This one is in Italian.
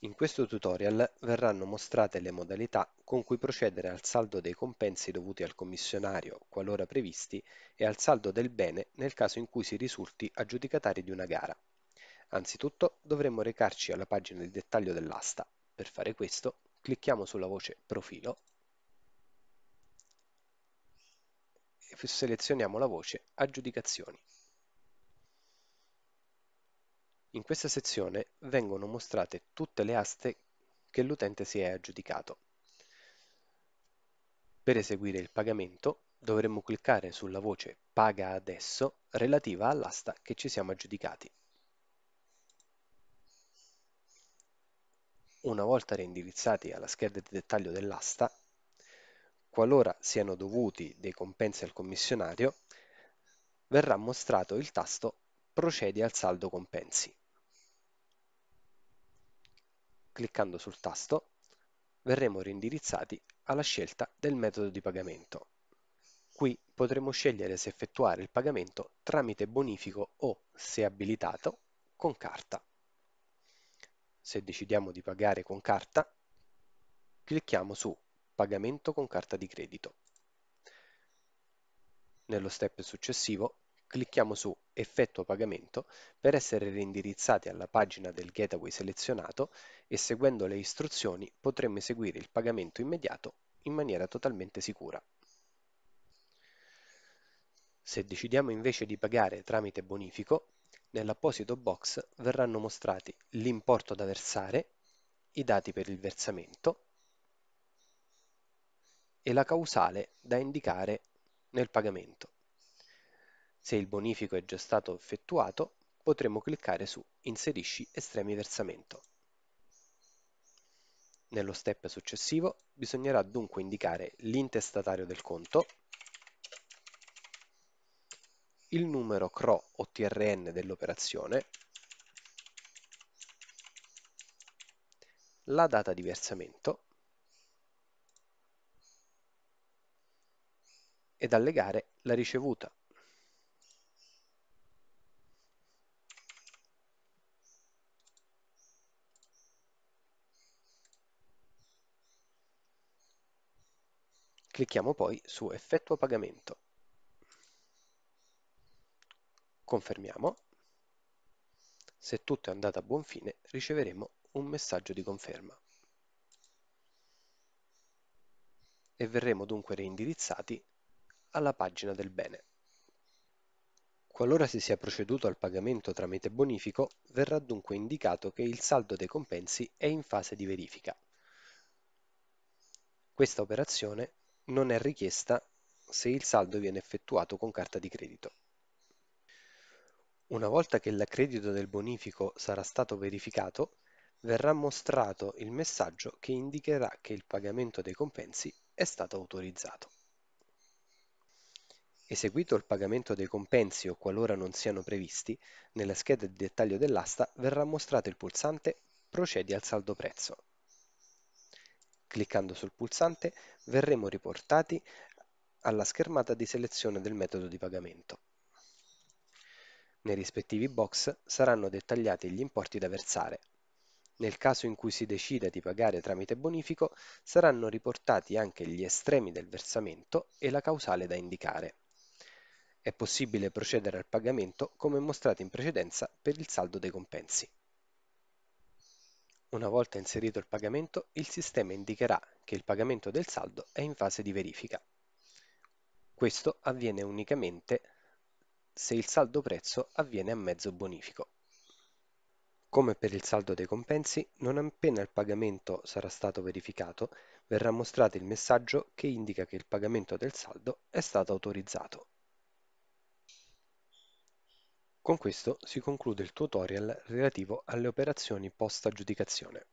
In questo tutorial verranno mostrate le modalità con cui procedere al saldo dei compensi dovuti al commissionario qualora previsti e al saldo del bene nel caso in cui si risulti aggiudicatari di una gara. Anzitutto dovremo recarci alla pagina di dettaglio dell'asta. Per fare questo clicchiamo sulla voce Profilo e selezioniamo la voce Aggiudicazioni. In questa sezione vengono mostrate tutte le aste che l'utente si è aggiudicato. Per eseguire il pagamento dovremmo cliccare sulla voce Paga adesso relativa all'asta che ci siamo aggiudicati. Una volta reindirizzati alla scheda di dettaglio dell'asta, qualora siano dovuti dei compensi al commissionario, verrà mostrato il tasto Procedi al saldo compensi cliccando sul tasto verremo rindirizzati alla scelta del metodo di pagamento. Qui potremo scegliere se effettuare il pagamento tramite bonifico o, se abilitato, con carta. Se decidiamo di pagare con carta, clicchiamo su Pagamento con carta di credito. Nello step successivo clicchiamo su Effetto pagamento per essere reindirizzati alla pagina del gateway selezionato e seguendo le istruzioni potremo eseguire il pagamento immediato in maniera totalmente sicura. Se decidiamo invece di pagare tramite bonifico, nell'apposito box verranno mostrati l'importo da versare, i dati per il versamento e la causale da indicare nel pagamento. Se il bonifico è già stato effettuato, potremo cliccare su Inserisci estremi versamento. Nello step successivo bisognerà dunque indicare l'intestatario del conto, il numero CRO o TRN dell'operazione, la data di versamento ed allegare la ricevuta Clicchiamo poi su Effettua pagamento. Confermiamo. Se tutto è andato a buon fine riceveremo un messaggio di conferma. E verremo dunque reindirizzati alla pagina del bene. Qualora si sia proceduto al pagamento tramite bonifico, verrà dunque indicato che il saldo dei compensi è in fase di verifica. Questa operazione non è richiesta se il saldo viene effettuato con carta di credito. Una volta che l'accredito del bonifico sarà stato verificato, verrà mostrato il messaggio che indicherà che il pagamento dei compensi è stato autorizzato. Eseguito il pagamento dei compensi o qualora non siano previsti, nella scheda di dettaglio dell'asta verrà mostrato il pulsante Procedi al saldo prezzo Cliccando sul pulsante verremo riportati alla schermata di selezione del metodo di pagamento. Nei rispettivi box saranno dettagliati gli importi da versare. Nel caso in cui si decida di pagare tramite bonifico, saranno riportati anche gli estremi del versamento e la causale da indicare. È possibile procedere al pagamento come mostrato in precedenza per il saldo dei compensi. Una volta inserito il pagamento, il sistema indicherà che il pagamento del saldo è in fase di verifica. Questo avviene unicamente se il saldo prezzo avviene a mezzo bonifico. Come per il saldo dei compensi, non appena il pagamento sarà stato verificato, verrà mostrato il messaggio che indica che il pagamento del saldo è stato autorizzato. Con questo si conclude il tutorial relativo alle operazioni post aggiudicazione.